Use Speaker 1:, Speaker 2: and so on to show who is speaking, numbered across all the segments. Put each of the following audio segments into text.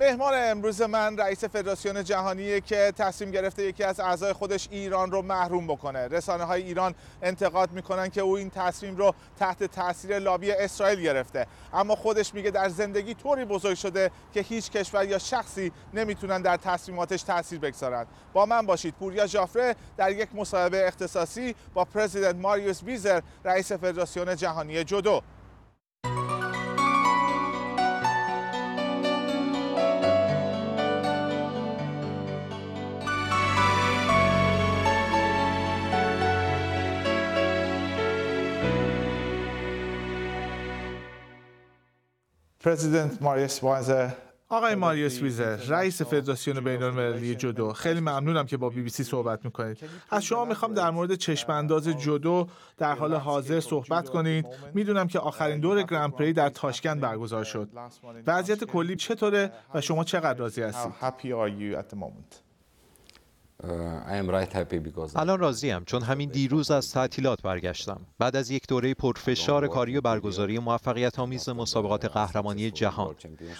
Speaker 1: مهمان امروز من رئیس فدراسیون جهانیه که تصمیم گرفته یکی از اعضای خودش ایران رو محروم بکنه رسانه های ایران انتقاد میکنن که او این تصمیم رو تحت تاثیر لابی اسرائیل گرفته اما خودش میگه در زندگی طوری بزرگ شده که هیچ کشور یا شخصی نمیتونن در تصمیماتش تاثیر بگذارن با من باشید پوریا جافره در یک مصاحبه اختصاصی با پرزیدنت ماریوس بیزر رئیس فدراسیون جهانی جدو آقای ماریوس ویزر رئیس فدراسیون بین المللی جودو خیلی ممنونم که با بی بی سی صحبت میکنید از شما میخوام در مورد چشمانداز جودو در حال حاضر صحبت کنید میدونم که آخرین دور گرند در تاشکند برگزار شد وضعیت کلی چطوره و شما چقدر راضی هستید
Speaker 2: الان راضیم چون همین دیروز از تعطیلات برگشتم
Speaker 3: بعد از یک دوره پرفشار
Speaker 2: کاری و برگزاری موفقیت آمیز مسابقات قهرمانی جهان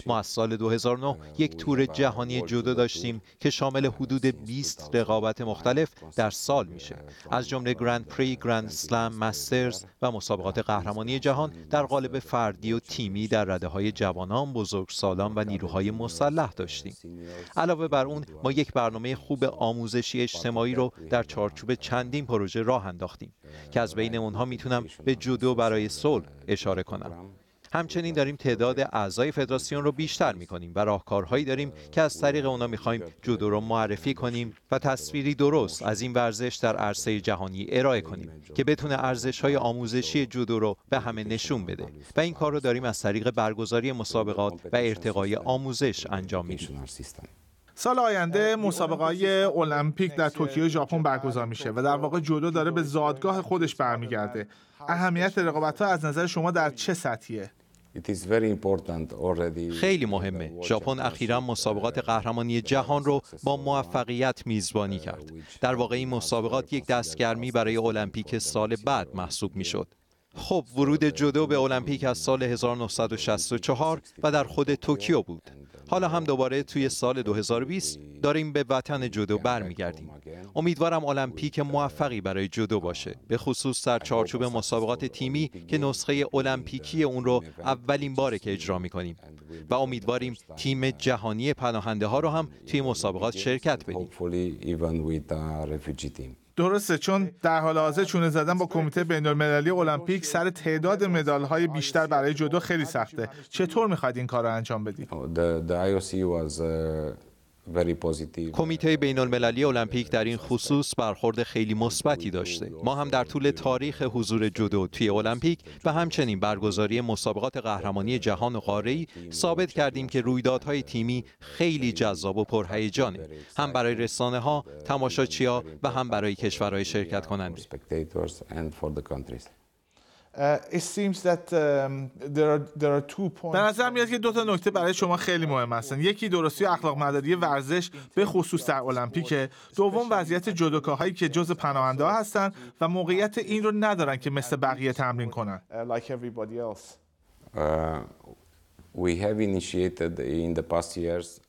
Speaker 2: ما از سال 2009 uh, یک تور جهانی جدا داشتیم که شامل حدود 20 رقابت مختلف در سال میشه uh, از جمله گرند پری گرند سلم مسترز و مسابقات قهرمانی جهان در قالب فردی و تیمی در رده های جوانان بزرگسالان و نیروهای مسلح داشتیم علاوه بر اون ما یک برنامه خوب آموز آموزشی اجتماعی رو در چارچوب چندین پروژه راه انداختیم بله، که از بله. بین اونها میتونم به جودو برای صلح اشاره کنم بله. همچنین داریم تعداد اعضای فدراسیون رو بیشتر میکنیم و راهکارهایی داریم که از طریق اونا میخوایم جودو رو معرفی کنیم و تصویری درست از این ورزش در عرصه جهانی ارائه کنیم که بتونه ارزش های آموزشی جودو رو به همه نشون بده و این کار رو داریم از طریق برگزاری مسابقات و ارتقای آموزش
Speaker 3: انجام میدیم
Speaker 1: سال آینده مسابقه المپیک در توکیو ژاپن برگزار میشه و در واقع جودو داره به زادگاه خودش برمیگرده اهمیت رقابتها از نظر شما در چه سطحیه
Speaker 3: خیلی مهمه ژاپن
Speaker 2: اخیرا مسابقات قهرمانی جهان رو با موفقیت میزبانی کرد در واقع این مسابقات یک دستگرمی برای المپیک سال بعد محسوب میشد خب ورود جدو به المپیک از سال 1964 و در خود توکیو بود حالا هم دوباره توی سال 2020 داریم به وطن جودو برمیگردیم. امیدوارم المپیک موفقی برای جودو باشه. به خصوص در چارچوب مسابقات تیمی که نسخه المپیکی اون رو اولین باره که اجرا میکنیم و امیدواریم تیم جهانی پناهنده ها رو هم توی مسابقات شرکت بدیم.
Speaker 1: درسته چون در حال حاضر چونه زدن با کمیته بین‌المللی المپیک سر تعداد مدال‌های بیشتر برای جودو خیلی سخته چطور میخواید این کار را انجام بدید
Speaker 2: کمیته بین المللی المپیک در این خصوص برخورد خیلی مثبتی داشته ما هم در طول تاریخ حضور جودو توی المپیک و همچنین برگزاری مسابقات قهرمانی جهان و قاره‌ای ثابت کردیم که رویدادهای تیمی خیلی جذاب و پرهیجانه هم برای رسانه ها تماشاچی ها و هم
Speaker 3: برای کشورهای شرکت کننده
Speaker 1: Uh, it seems um, به نظر میاد که دو تا نکته برای شما خیلی مهم هستن یکی درستی و اخلاق مداری ورزش به خصوص در المپیک دوم وضعیت هایی که جز پناهنده هستند هستن و موقعیت این رو ندارن که مثل بقیه تمرین کنن
Speaker 3: uh,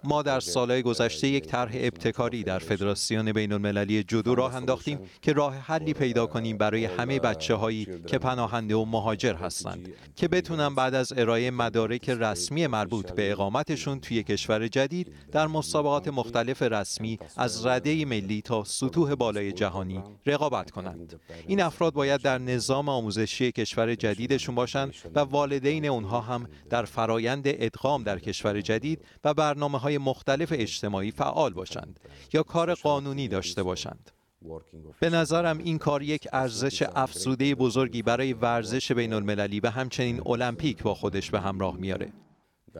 Speaker 2: ما در سالهای uh, گذشته یک طرح ابتکاری در فدراسیون بین المللی جدو راه انداختیم که راه حلی پیدا uh, کنیم برای همه uh, بچه هایی که پناهنده و مهاجر هستند که بتونن بعد از ارائه مدارک رسمی مربوط به اقامتشون توی کشور جدید در مسابقات مختلف رسمی از رده ملی تا سطوح بالای جهانی رقابت کنند این افراد باید در نظام آموزشی کشور جدیدشون باشند و والدین اونها هم در فرایند فرایند ادغام در کشور جدید و برنامه های مختلف اجتماعی فعال باشند یا کار قانونی داشته باشند. به نظرم این کار یک ارزش افزوده بزرگی برای ورزش بین المللی و همچنین المپیک با خودش به همراه میاره.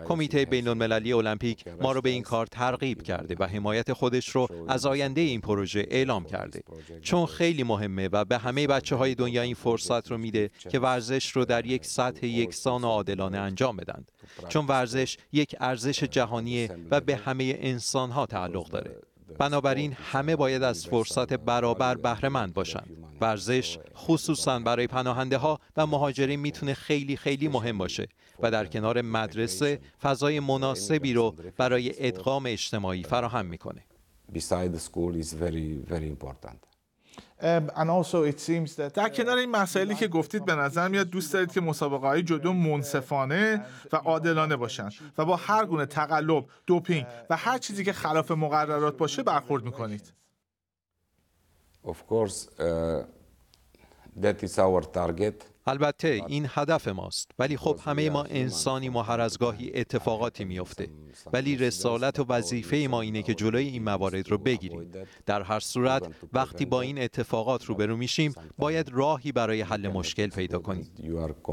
Speaker 2: کمیته بین المپیک ما را به این کار ترغیب کرده و حمایت خودش رو از آینده این پروژه اعلام کرده چون خیلی مهمه و به همه بچه های دنیا این فرصت رو میده که ورزش رو در یک سطح یکسان و عادلانه انجام بدن چون ورزش یک ارزش آره. جهانیه و به همه انسان ها تعلق داره بنابراین همه باید از فرصت برابر بهره مند باشند. ورزش آره. خصوصا برای پناهنده ها و مهاجرین میتونه خیلی خیلی مهم باشه و در کنار مدرسه فضای مناسبی رو برای ادغام
Speaker 3: اجتماعی فراهم میکنه.
Speaker 1: Um, در کنار این مسائلی که گفتید به نظر میاد دوست دارید که مسابقه های جدو منصفانه و عادلانه باشند و با هر گونه تقلب، دوپینگ و هر چیزی که خلاف مقررات باشه برخورد میکنید.
Speaker 3: Of course, uh, that is our target. البته آره. این هدف
Speaker 2: ماست ولی خب همه ما انسانی و هر اتفاقاتی میفته ولی رسالت و وظیفه ما اینه که جلوی این موارد رو بگیریم در هر صورت وقتی با این اتفاقات روبرو میشیم باید راهی برای حل مشکل پیدا
Speaker 3: کنیم uh,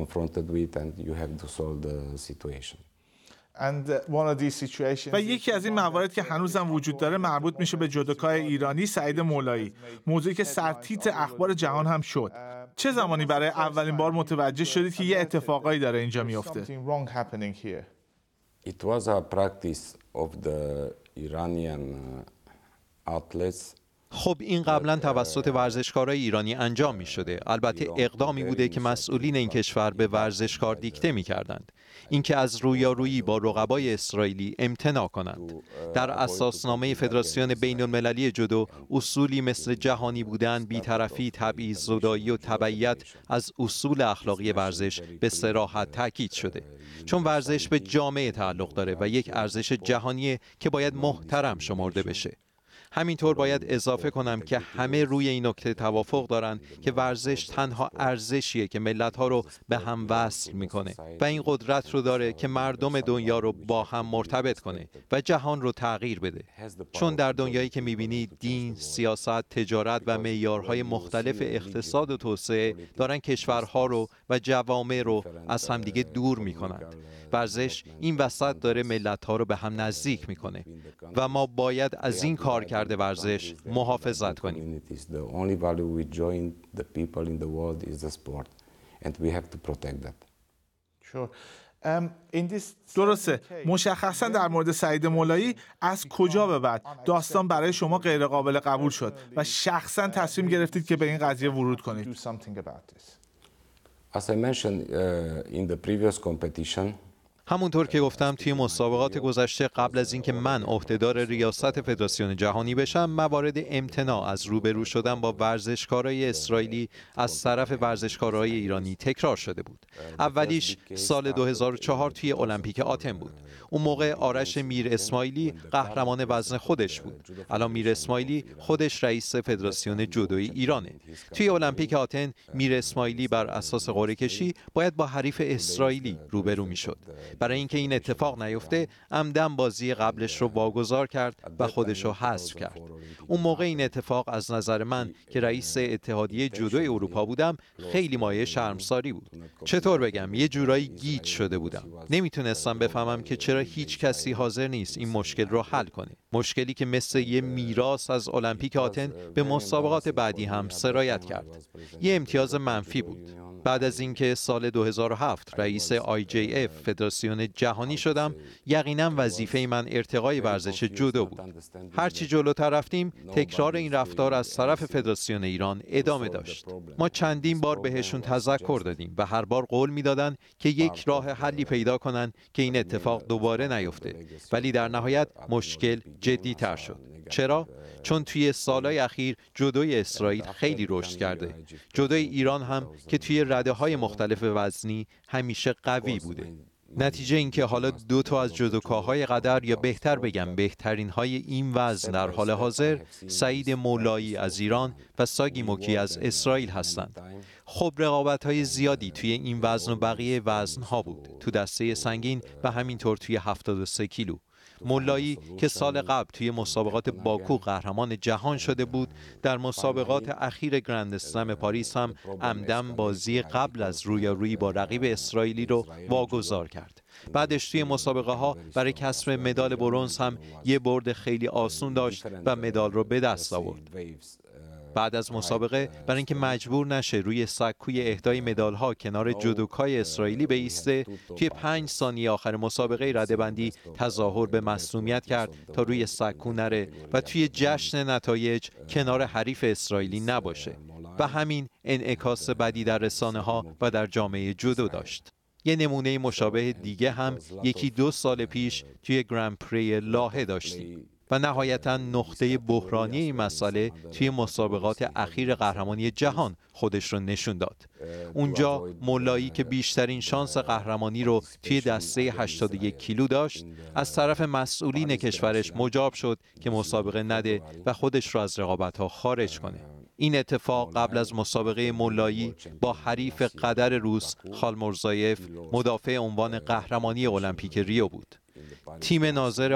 Speaker 1: و یکی از این موارد که هنوزم وجود داره مربوط میشه به جدکای ایرانی سعید مولایی موضوعی که سرتیت اخبار جهان هم شد uh, چه زمانی برای اولین بار متوجه شدید که یه اتفاقایی داره اینجا میفته؟
Speaker 3: It was a practice of the Iranian uh, outlets خب این قبلا بله.
Speaker 2: توسط ورزشکارای ایرانی انجام می شده البته اقدامی بوده که مسئولین این کشور به ورزشکار بله. دیکته می کردند اینکه از رویارویی با رقبای اسرائیلی امتناع کنند در اساسنامه فدراسیون یعنی بین المللی جدو اصولی مثل جهانی بودن بیطرفی تبعیض زدایی و تبعیت از اصول اخلاقی ورزش به سراحت تاکید شده چون ورزش به جامعه تعلق داره و یک ارزش خب. جهانیه که باید محترم شمرده بشه همینطور باید اضافه کنم که همه روی این نکته توافق دارند که ورزش تنها ارزشیه که ملت ها رو به هم وصل میکنه و این قدرت رو داره که مردم دنیا رو با هم مرتبط کنه و جهان رو تغییر بده چون در دنیایی که میبینی دین، سیاست، تجارت و معیارهای مختلف اقتصاد و توسعه دارن کشورها رو و جوامع رو از همدیگه دور میکنند ورزش این وسط داره ملت ها رو به هم نزدیک میکنه و ما باید از این کار کرد کرد ورزش محافظت کنیم
Speaker 1: درسته مشخصا در مورد سعید مولایی از کجا به بعد داستان برای شما غیرقابل قبول شد و شخصا uh, تصمیم گرفتید که به این قضیه ورود کنید
Speaker 3: uh, previous competition,
Speaker 1: همونطور که گفتم
Speaker 2: توی مسابقات گذشته قبل از اینکه من عهدهدار ریاست فدراسیون جهانی بشم موارد امتناع از روبرو شدن با ورزشکارای اسرائیلی از طرف ورزشکارای ایرانی تکرار شده بود اولیش سال 2004 توی المپیک آتن بود اون موقع آرش میر اسماعیلی قهرمان وزن خودش بود الان میر اسماعیلی خودش رئیس فدراسیون جدوی ایرانه توی المپیک آتن میر اسماعیلی بر اساس قرعه کشی باید با حریف اسرائیلی روبرو میشد برای اینکه این اتفاق نیفته عمدن بازی قبلش رو واگذار کرد و خودش رو حذف کرد اون موقع این اتفاق از نظر من که رئیس اتحادیه جودو اروپا بودم خیلی مایه شرمساری بود چطور بگم یه جورایی گیج شده بودم نمیتونستم بفهمم که چرا هیچ کسی حاضر نیست این مشکل رو حل کنه مشکلی که مثل یه میراث از المپیک آتن به مسابقات بعدی هم سرایت کرد یه امتیاز منفی بود بعد از اینکه سال 2007 رئیس IJF فدراسیون جهانی شدم یقینا وظیفه من ارتقای ورزش جودو بود هرچی جلوتر رفتیم تکرار این رفتار از طرف فدراسیون ایران ادامه داشت ما چندین بار بهشون تذکر دادیم و هر بار قول میدادن که یک راه حلی پیدا کنن که این اتفاق دوباره نیفته ولی در نهایت مشکل جدی تر شد چرا چون توی سالهای اخیر جدوی اسرائیل خیلی رشد کرده جدوی ایران هم که توی رده های مختلف وزنی همیشه قوی بوده نتیجه اینکه حالا دو تا از جدوکاهای قدر یا بهتر بگم بهترین های این وزن در حال حاضر سعید مولایی از ایران و ساگی موکی از اسرائیل هستند. خب رقابت های زیادی توی این وزن و بقیه وزن ها بود تو دسته سنگین و همینطور توی 73 کیلو مولایی که سال قبل توی مسابقات باکو قهرمان جهان شده بود در مسابقات اخیر گرند پاریس هم عمدن بازی قبل از روی روی با رقیب اسرائیلی رو واگذار کرد بعدش توی مسابقه ها برای کسر مدال برونز هم یه برد خیلی آسون داشت و مدال رو به دست آورد بعد از مسابقه برای اینکه مجبور نشه روی سکوی اهدای مدال ها کنار جودوکای اسرائیلی بیسته توی پنج ثانیه آخر مسابقه ردبندی تظاهر به مصومیت کرد تا روی سکو نره و توی جشن نتایج کنار حریف اسرائیلی نباشه و همین انعکاس بدی در رسانه ها و در جامعه جودو داشت یه نمونه مشابه دیگه هم یکی دو سال پیش توی گرند پری لاهه داشتیم و نهایتا نقطه بحرانی این مسئله توی مسابقات اخیر قهرمانی جهان خودش رو نشون داد اونجا مولایی که بیشترین شانس قهرمانی رو توی دسته 81 کیلو داشت از طرف مسئولین کشورش مجاب شد که مسابقه نده و خودش را از رقابت ها خارج کنه این اتفاق قبل از مسابقه مولایی با حریف قدر روس خالمرزایف مدافع عنوان قهرمانی المپیک ریو بود تیم ناظر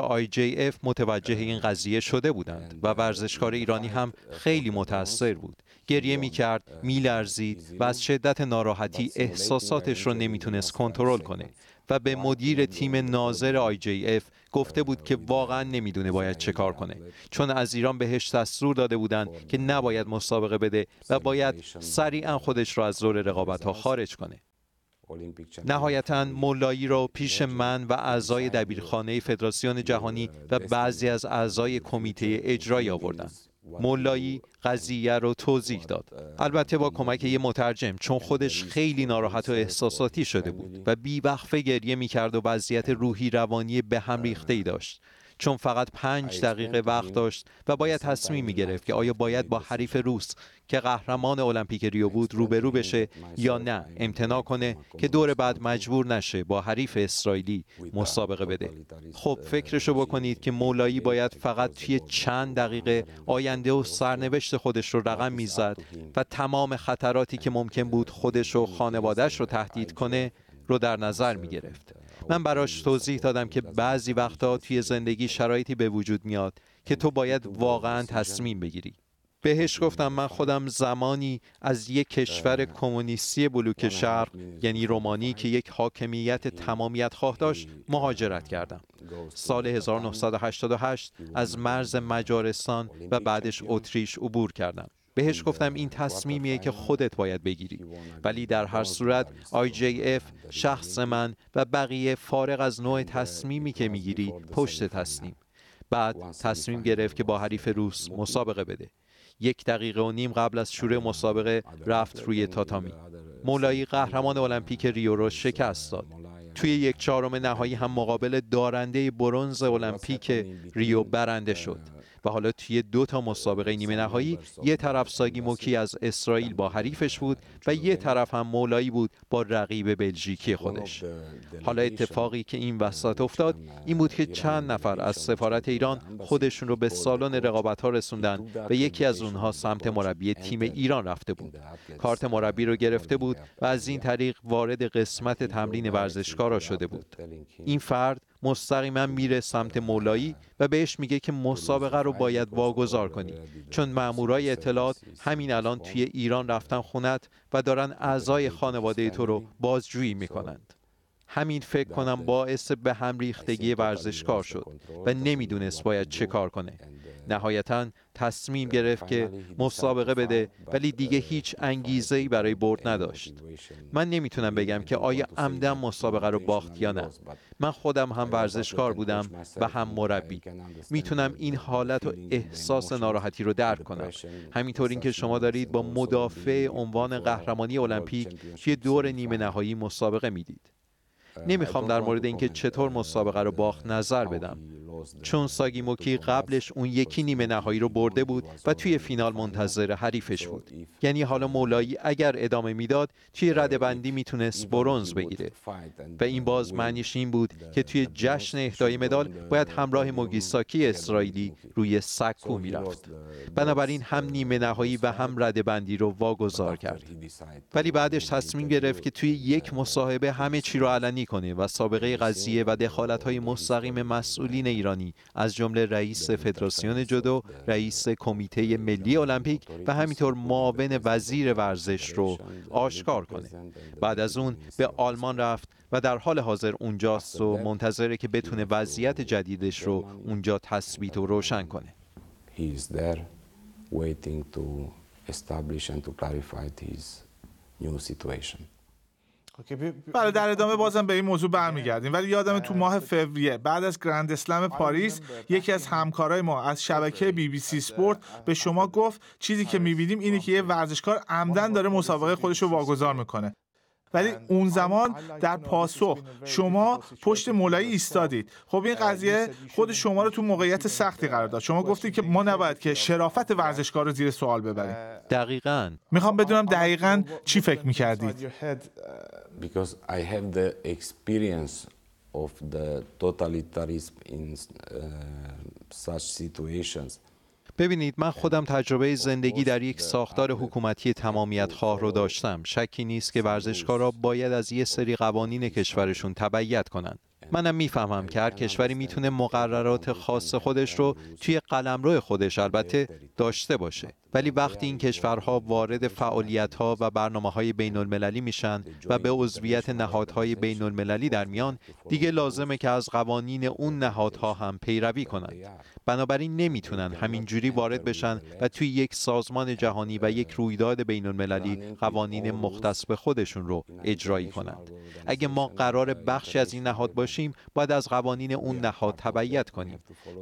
Speaker 2: اف متوجه این قضیه شده بودند و ورزشکار ایرانی هم خیلی متاثر بود گریه می کرد می لرزید و از شدت ناراحتی احساساتش رو نمیتونست کنترل کنه و به مدیر تیم ناظر اف گفته بود که واقعا نمیدونه باید چه کار کنه چون از ایران بهش دستور داده بودند که نباید مسابقه بده و باید سریعا خودش را از زور رقابت ها خارج کنه نهایتا مولایی را پیش من و اعضای دبیرخانه فدراسیون جهانی و بعضی از اعضای کمیته اجرایی آوردند مولایی قضیه رو توضیح داد البته با کمک یه مترجم چون خودش خیلی ناراحت و احساساتی شده بود و وقفه گریه کرد و وضعیت روحی روانی به هم ریخته ای داشت چون فقط پنج دقیقه وقت داشت و باید می گرفت که آیا باید با حریف روس که قهرمان المپیک ریو بود روبرو بشه یا نه امتناع کنه که دور بعد مجبور نشه با حریف اسرائیلی مسابقه بده خب uh, فکرشو بکنید که مولایی باید فقط توی چند دقیقه آینده و سرنوشت خودش رو رقم میزد و تمام خطراتی که ممکن uh, بود خودش و خانوادهش رو uh, تهدید کنه رو در نظر می من براش توضیح دادم که بعضی وقتا توی زندگی شرایطی به وجود میاد که تو باید واقعا تصمیم بگیری بهش گفتم من خودم زمانی از یک کشور کمونیستی بلوک شرق یعنی رومانی که یک حاکمیت تمامیت خواه داشت مهاجرت کردم سال 1988 از مرز مجارستان و بعدش اتریش عبور کردم بهش گفتم این تصمیمیه که خودت باید بگیری ولی در هر صورت اف، شخص من و بقیه فارغ از نوع تصمیمی که میگیری پشت تصمیم بعد تصمیم گرفت که با حریف روس مسابقه بده یک دقیقه و نیم قبل از شروع مسابقه رفت روی تاتامی مولایی قهرمان المپیک ریو را شکست داد توی یک چهارم نهایی هم مقابل دارنده برونز المپیک ریو برنده شد و حالا توی دو تا مسابقه نیمه نهایی یه طرف ساگی موکی از اسرائیل با حریفش بود و یه طرف هم مولایی بود با رقیب بلژیکی خب، خودش حالا اتفاقی که این وسط افتاد این بود که چند نفر از سفارت ایران خودشون رو به سالن رقابت ها رسوندن و یکی از اونها سمت مربی تیم ایران رفته بود کارت مربی رو گرفته بود و از این طریق وارد قسمت تمرین ورزشکارا شده بود این فرد مستقیما میره سمت مولایی و بهش میگه که مسابقه رو باید واگذار کنی چون مامورای اطلاعات همین الان توی ایران رفتن خونت و دارن اعضای خانواده تو رو بازجویی میکنند همین فکر کنم باعث به هم ریختگی ورزشکار شد و نمیدونست باید چه کار کنه uh, نهایتا تصمیم گرفت که مسابقه بده ولی دیگه uh, هیچ انگیزه ای برای برد نداشت من نمیتونم بگم که آیا عمدن مسابقه رو باخت یا نه من خودم هم ورزشکار بودم و هم مربی میتونم این حالت و احساس ناراحتی رو درک کنم همینطور اینکه شما دارید با مدافع عنوان قهرمانی المپیک توی دور نیمه نهایی مسابقه میدید نمیخوام در مورد اینکه چطور مسابقه رو باخت نظر بدم چون ساگیموکی قبلش اون یکی نیمه نهایی رو برده بود و توی فینال منتظر حریفش بود یعنی حالا مولایی اگر ادامه میداد توی بندی میتونست برونز بگیره و این باز معنیش این بود که توی جشن اهدای مدال باید همراه موگیساکی اسرائیلی روی سکو میرفت بنابراین هم نیمه نهایی و هم بندی رو واگذار کرد ولی بعدش تصمیم گرفت که توی یک مصاحبه همه چی رو علنی کنه و سابقه قضیه و دخالت های مستقیم مسئولین ایران از جمله رئیس فدراسیون جدو، رئیس کمیته ملی المپیک و همینطور معاون وزیر ورزش رو آشکار کنه. بعد از اون به آلمان رفت و در حال حاضر اونجاست و منتظره که بتونه وضعیت جدیدش رو اونجا
Speaker 3: تثبیت و روشن کنه. establish and to clarify new situation.
Speaker 1: بله در ادامه بازم به این موضوع برمیگردیم ولی یادم تو ماه فوریه بعد از گرند اسلم آره، پاریس یکی از همکارای ما از شبکه بی بی سی سپورت آره، به شما گفت چیزی که آره، میبینیم اینه که یه ورزشکار عمدن داره مسابقه خودش رو واگذار میکنه ولی اون زمان در پاسخ شما پشت مولایی ایستادید خب این قضیه خود شما رو تو موقعیت سختی قرار داد شما گفتید که ما نباید که شرافت ورزشکار رو زیر سوال uh, ببریم دقیقا میخوام بدونم دقیقا چی فکر میکردید uh,
Speaker 3: of the totalitarianism in uh, such situations. ببینید من خودم تجربه خب، زندگی در یک ساختار
Speaker 2: خب. حکومتی تمامیت خواه رو داشتم شکی نیست که خب، ورزشکارا باید از یه سری قوانین کشورشون تبعیت کنند منم میفهمم که هر کشوری میتونه مقررات خاص خودش رو توی قلمرو خودش البته داشته باشه ولی وقتی این کشورها وارد فعالیت ها و برنامه های بین المللی میشن و به عضویت نهادهای بین المللی در میان دیگه لازمه که از قوانین اون نهادها هم پیروی کنند بنابراین نمیتونن همینجوری وارد بشن و توی یک سازمان جهانی و یک رویداد بین المللی قوانین مختص به خودشون رو اجرایی کنند اگه ما قرار بخشی از این نهاد باشیم باید از قوانین اون نهاد تبعیت کنیم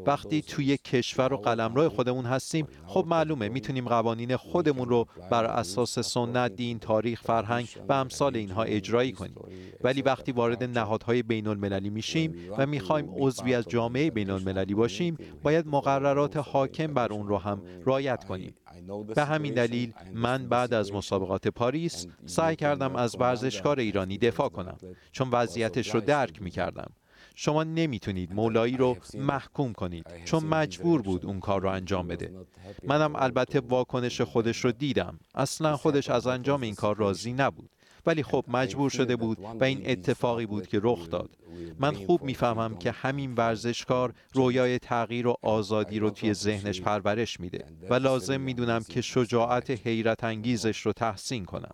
Speaker 2: وقتی توی کشور و قلمرو خودمون هستیم خب معلومه میتونیم میتونیم قوانین خودمون رو بر اساس سنت دین تاریخ فرهنگ و امثال اینها اجرایی کنیم ولی وقتی وارد نهادهای بین المللی میشیم و میخوایم عضوی از جامعه بین المللی باشیم باید مقررات حاکم بر اون رو هم رعایت کنیم به همین دلیل من بعد از مسابقات پاریس سعی کردم از ورزشکار ایرانی دفاع کنم چون وضعیتش رو درک میکردم شما نمیتونید مولایی رو محکوم کنید چون مجبور بود اون کار رو انجام بده منم البته واکنش خودش رو دیدم اصلا خودش از انجام این کار راضی نبود ولی خب مجبور شده بود و این اتفاقی بود که رخ داد من خوب میفهمم که همین ورزشکار رویای تغییر و آزادی رو توی ذهنش پرورش میده یعنی و لازم یعنی میدونم که شجاعت حیرت انگیزش رو تحسین کنم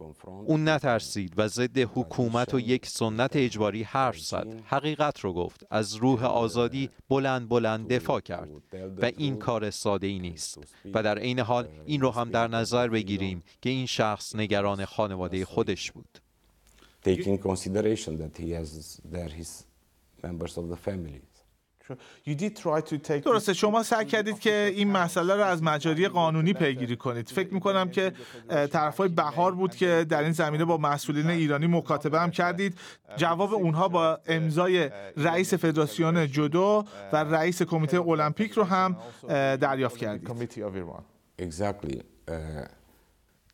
Speaker 2: اون نترسید و ضد حکومت و یک سنت اجباری حرف زد حقیقت رو گفت از روح آزادی بلند بلند دفاع
Speaker 3: کرد و این
Speaker 2: کار ساده ای نیست و در عین حال این رو هم در نظر بگیریم که این شخص نگران خانواده خودش بود
Speaker 3: taking consideration that he has there his members of the family.
Speaker 1: درسته شما سعی کردید که این مسئله رو از مجاری قانونی پیگیری کنید فکر میکنم که های بهار بود که در این زمینه با مسئولین ایرانی مکاتبه هم کردید جواب اونها با امضای رئیس فدراسیون جدو و رئیس کمیته المپیک رو هم دریافت کردید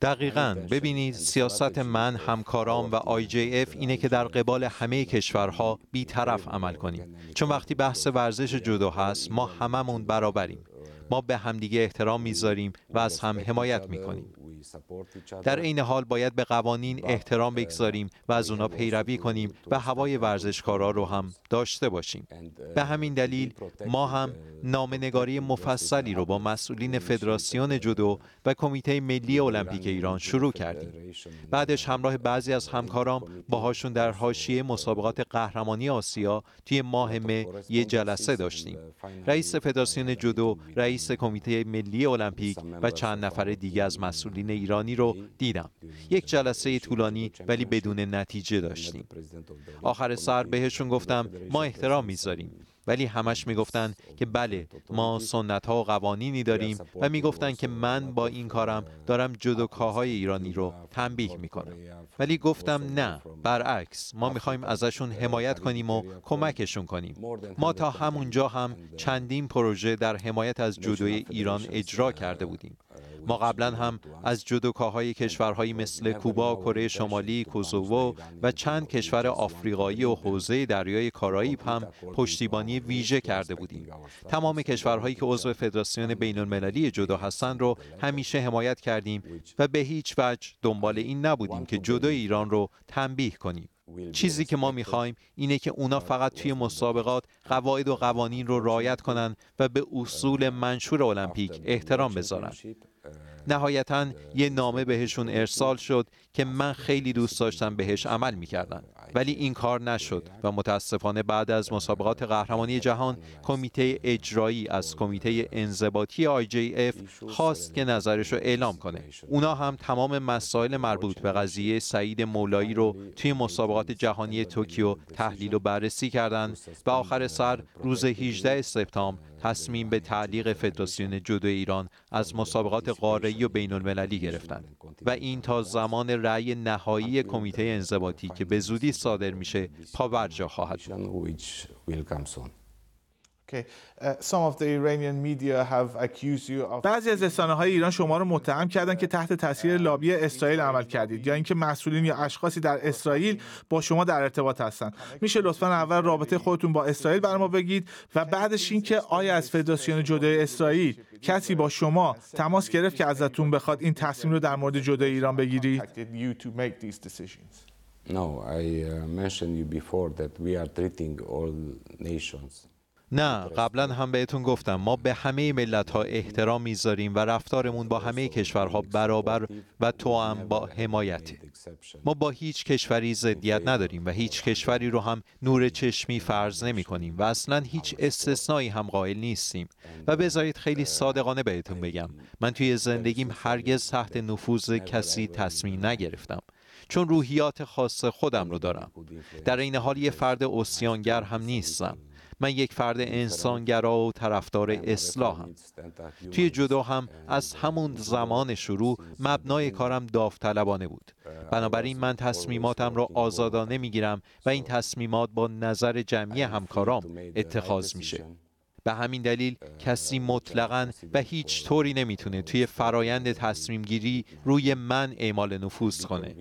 Speaker 2: دقیقا یعنی ببینید سیاست من خب، همکارام خب، و اف اینه که در قبال همه کشورها بیطرف عمل کنیم یعنی چون وقتی بحث ورزش جدو هست ما هممون برابریم ما به همدیگه احترام میذاریم و از هم حمایت میکنیم
Speaker 3: در عین حال
Speaker 2: باید به قوانین احترام بگذاریم و از اونا پیروی کنیم و هوای ورزشکارا رو هم داشته باشیم به همین دلیل ما هم نامنگاری مفصلی رو با مسئولین فدراسیون جودو و کمیته ملی المپیک ایران شروع کردیم بعدش همراه بعضی از همکارام باهاشون در حاشیه مسابقات قهرمانی آسیا توی ماه مه یه جلسه داشتیم رئیس فدراسیون جودو رئیس رئیس کمیته ملی المپیک و چند نفر دیگه از مسئولین ایرانی رو دیدم یک جلسه طولانی ولی بدون نتیجه داشتیم آخر سر بهشون گفتم ما احترام میذاریم ولی همش میگفتند که بله ما سنت ها و قوانینی داریم و میگفتن که من با این کارم دارم جدوکاهای ایرانی رو تنبیه میکنم ولی گفتم نه برعکس ما میخوایم ازشون حمایت کنیم و کمکشون کنیم ما تا همونجا هم چندین پروژه در حمایت از جدوی ایران اجرا کرده بودیم ما قبلا هم از جدوکاهای کشورهایی مثل کوبا، کره شمالی، کوزوو و چند کشور آفریقایی و حوزه دریای کارائیب هم پشتیبانی ویژه کرده بودیم. تمام کشورهایی که عضو فدراسیون بین المللی جدا هستند رو همیشه حمایت کردیم و به هیچ وجه دنبال این نبودیم که جدای ایران رو تنبیه کنیم. چیزی که ما میخوایم اینه که اونا فقط توی مسابقات قواعد و قوانین رو رعایت کنند و به اصول منشور المپیک احترام بذارن نهایتا یه نامه بهشون ارسال شد که من خیلی دوست داشتم بهش عمل میکردن ولی این کار نشد یعنی و متاسفانه بعد از مسابقات قهرمانی جهان کمیته اجرایی از کمیته یعنی انضباطی IJF خواست که نظرش رو اعلام کنه اونا هم تمام مسائل مربوط به قضیه سعید مولایی رو توی مسابقات جهانی توکیو تحلیل و بررسی کردند و آخر سر روز 18 سپتامبر تصمیم به تعلیق فدراسیون جدو ایران از مسابقات قاره و بین المللی گرفتند و این تا زمان رأی نهایی کمیته انضباطی که به زودی صادر میشه
Speaker 3: برجا خواهد بود.
Speaker 1: بعضی از رسانه های ایران شما رو متهم کردن که تحت تاثیر لابی اسرائیل عمل کردید یا اینکه مسئولین یا اشخاصی در اسرائیل با شما در ارتباط هستند. میشه لطفا اول رابطه خودتون با اسرائیل بر ما بگید و بعدش اینکه آیا از فدراسیون جدای اسرائیل کسی با شما تماس گرفت که ازتون بخواد این تصمیم رو در مورد جدای ایران بگیرید؟
Speaker 3: No, I uh, mentioned you before that we are treating all nations
Speaker 1: نه قبلا هم بهتون گفتم
Speaker 2: ما به همه ملت ها احترام میذاریم و رفتارمون با همه کشورها برابر و هم با حمایت. ما با هیچ کشوری ضدیت نداریم و هیچ کشوری رو هم نور چشمی فرض نمی کنیم و اصلا هیچ استثنایی هم قائل نیستیم و بذارید خیلی صادقانه بهتون بگم من توی زندگیم هرگز تحت نفوذ کسی تصمیم نگرفتم چون روحیات خاص خودم رو دارم در این حال یه فرد اسیانگر هم نیستم من یک فرد انسانگرا و طرفدار هم. توی جدا هم از همون زمان شروع مبنای کارم داوطلبانه بود بنابراین من تصمیماتم را آزادانه میگیرم و این تصمیمات با نظر جمعی همکارام اتخاذ میشه به همین دلیل کسی مطلقا و هیچ طوری نمیتونه توی فرایند تصمیم گیری روی من اعمال نفوذ کنه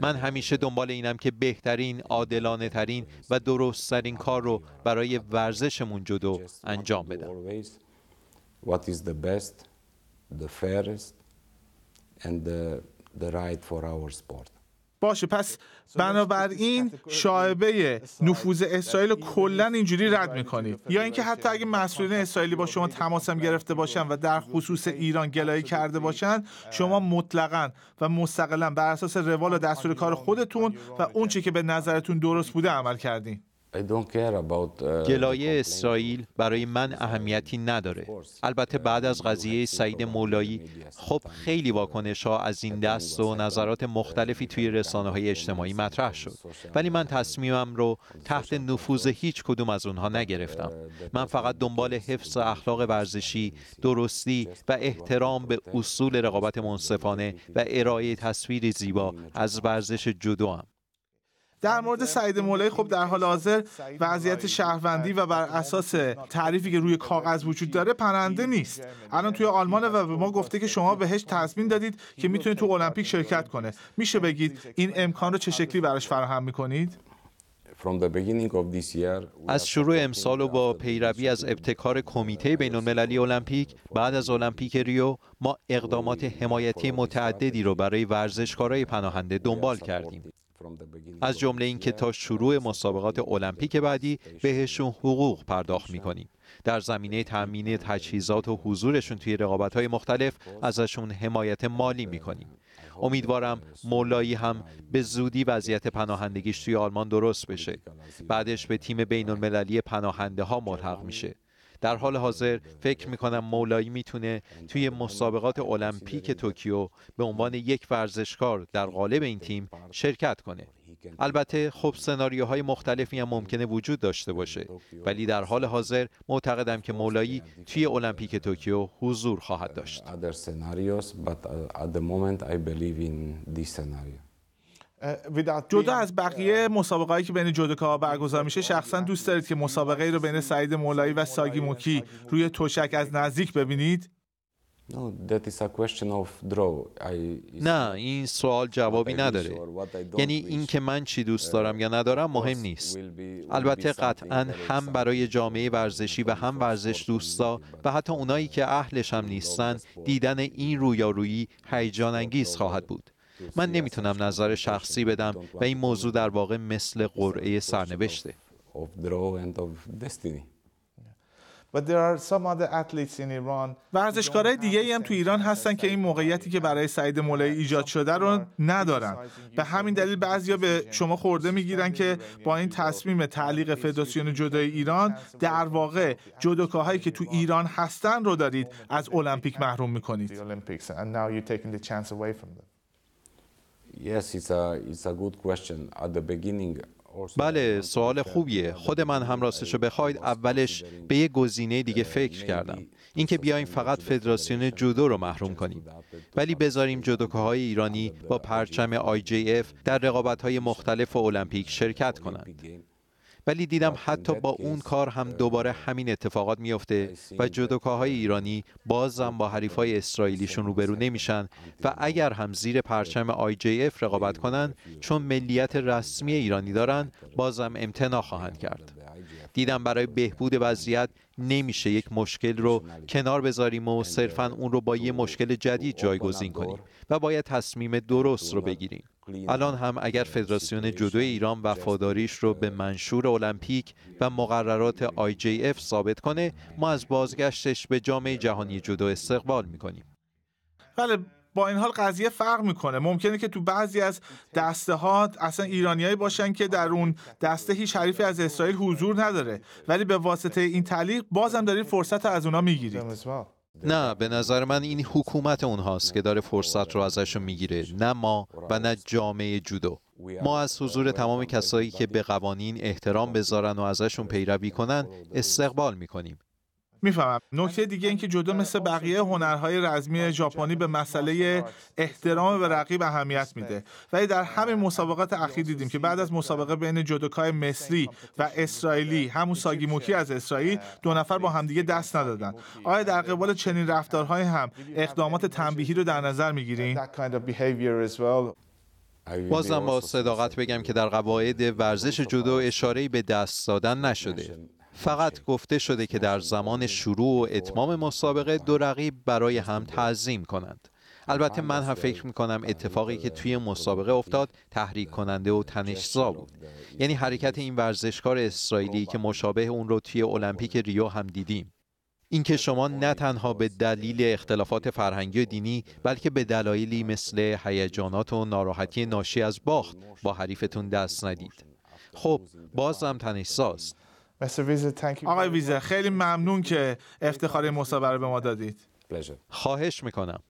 Speaker 2: من همیشه دنبال اینم که بهترین عادلانه ترین و درستترین کار رو برای ورزشمون جدو
Speaker 3: انجام بدم and the, the right for our sport.
Speaker 1: باشه پس بنابراین شاعبه نفوذ اسرائیل کلا اینجوری رد میکنید یا اینکه حتی اگه مسئولین اسرائیلی با شما تماسم گرفته باشن و در خصوص ایران گلایه کرده باشن شما مطلقا و مستقلا بر اساس روال و دستور کار خودتون و اون چی که به نظرتون درست بوده عمل کردین
Speaker 3: Uh,
Speaker 2: گلایه اسرائیل برای من اهمیتی نداره البته بعد از قضیه سعید مولایی خب خیلی واکنش ها از این دست و نظرات مختلفی توی رسانه های اجتماعی مطرح شد ولی من تصمیمم رو تحت نفوذ هیچ کدوم از اونها نگرفتم من فقط دنبال حفظ اخلاق ورزشی درستی و احترام به اصول رقابت منصفانه و ارائه تصویر زیبا از ورزش جدو هم.
Speaker 1: در مورد سعید مولای خب در حال حاضر وضعیت شهروندی و بر اساس تعریفی که روی کاغذ وجود داره پرنده نیست الان توی آلمان و به ما گفته که شما بهش تضمین دادید که میتونه تو المپیک شرکت کنه میشه بگید این امکان رو چه شکلی براش فراهم میکنید
Speaker 2: از شروع امسال و با پیروی از ابتکار کمیته uh, بین المللی المپیک بعد از المپیک ریو ما اقدامات حمایتی متعددی رو برای ورزشکارای پناهنده دنبال کردیم از جمله اینکه تا شروع مسابقات المپیک بعدی بهشون حقوق پرداخت میکنیم در زمینه تامین تجهیزات و حضورشون توی رقابت های مختلف ازشون حمایت مالی uh, میکنیم امیدوارم مولایی هم به زودی وضعیت پناهندگیش توی آلمان درست بشه بعدش به تیم بین المللی پناهنده ها ملحق میشه در حال حاضر فکر میکنم مولایی میتونه توی مسابقات المپیک توکیو به عنوان یک ورزشکار در قالب این تیم شرکت کنه البته خب سناریوهای مختلفی هم ممکنه وجود داشته باشه ولی در حال حاضر معتقدم که مولایی توی
Speaker 3: المپیک توکیو حضور خواهد داشت
Speaker 1: جدا از بقیه مسابقه هایی که بین ها برگزار میشه شخصا دوست دارید که مسابقه ای رو بین سعید مولایی و ساگی موکی روی توشک از نزدیک ببینید
Speaker 3: نه
Speaker 2: این سوال جوابی نداره یعنی این که من چی دوست دارم یا ندارم مهم نیست البته قطعا هم برای جامعه ورزشی و هم ورزش دوستا و حتی اونایی که اهلش هم نیستن دیدن این رویارویی هیجان انگیز خواهد بود من نمیتونم نظر شخصی بدم و این موضوع در واقع مثل قرعه
Speaker 1: سرنوشته ورزشکارای دیگه هم تو ایران هستن که این موقعیتی که برای سعید مولایی ایجاد شده رو ندارن به همین دلیل بعضیا به شما خورده میگیرن که با این تصمیم تعلیق فدراسیون جدای ایران در واقع جدوکاهایی که تو ایران هستن رو دارید از المپیک محروم میکنید
Speaker 3: بله سوال خوبیه خود من هم راستش رو بخواید اولش به یه گزینه دیگه uh, فکر کردم
Speaker 2: اینکه بیایم فقط فدراسیون جودو رو محروم کنیم ولی بذاریم های ایرانی با پرچم IJF در رقابت های مختلف و المپیک شرکت کنند ولی دیدم حتی با اون کار هم uh, دوباره همین اتفاقات میفته و جدوکاهای ایرانی بازم با حریفای اسرائیلیشون روبرو نمیشن و اگر هم زیر پرچم اف رقابت کنن چون ملیت رسمی ایرانی دارن بازم امتناع خواهند کرد دیدم برای بهبود وضعیت نمیشه یک مشکل رو کنار بذاریم و صرفا uh, اون رو با یه مشکل جدید جایگزین کنیم و باید تصمیم درست رو بگیریم الان هم اگر فدراسیون جدو ایران وفاداریش رو به منشور المپیک و مقررات IJF ثابت کنه ما از بازگشتش به جامعه جهانی جدو استقبال میکنیم
Speaker 1: بله با این حال قضیه فرق میکنه ممکنه که تو بعضی از دسته ها اصلا ایرانیایی باشن که در اون دسته هیچ حریفی از اسرائیل حضور نداره ولی به واسطه این تعلیق بازم دارید فرصت از اونا میگیرید
Speaker 2: نه به نظر من این حکومت اونهاست که داره فرصت رو ازشون میگیره نه ما و نه جامعه جودو ما از حضور تمام کسایی که به قوانین احترام بذارن و ازشون پیروی کنن استقبال میکنیم
Speaker 1: میفهمم نکته دیگه اینکه جدا مثل بقیه هنرهای رزمی ژاپنی به مسئله احترام به رقیب اهمیت میده ولی در همین آره، مسابقات اخیر آره. دیدیم که بعد از مسابقه بین جودوکای مصری و آره. اسرائیلی همون ساگیموکی از اسرائیل دو نفر با همدیگه دست ندادن آیا در قبال چنین رفتارهایی هم اقدامات تنبیهی رو در نظر میگیریم بازم با
Speaker 2: صداقت بگم که در قواعد ورزش جودو اشاره‌ای به دست دادن نشده فقط گفته شده که در زمان شروع و اتمام مسابقه دو رقیب برای هم تعظیم کنند البته من هم فکر کنم اتفاقی که توی مسابقه افتاد تحریک کننده و تنشزا بود یعنی حرکت این ورزشکار اسرائیلی که مشابه اون رو توی المپیک ریو هم دیدیم اینکه شما نه تنها به دلیل اختلافات فرهنگی و دینی بلکه به دلایلی مثل هیجانات و ناراحتی ناشی از باخت با حریفتون دست ندید خب
Speaker 1: بازم تنشزاست آقای ویزه خیلی ممنون که افتخار مصابره به ما دادید خواهش میکنم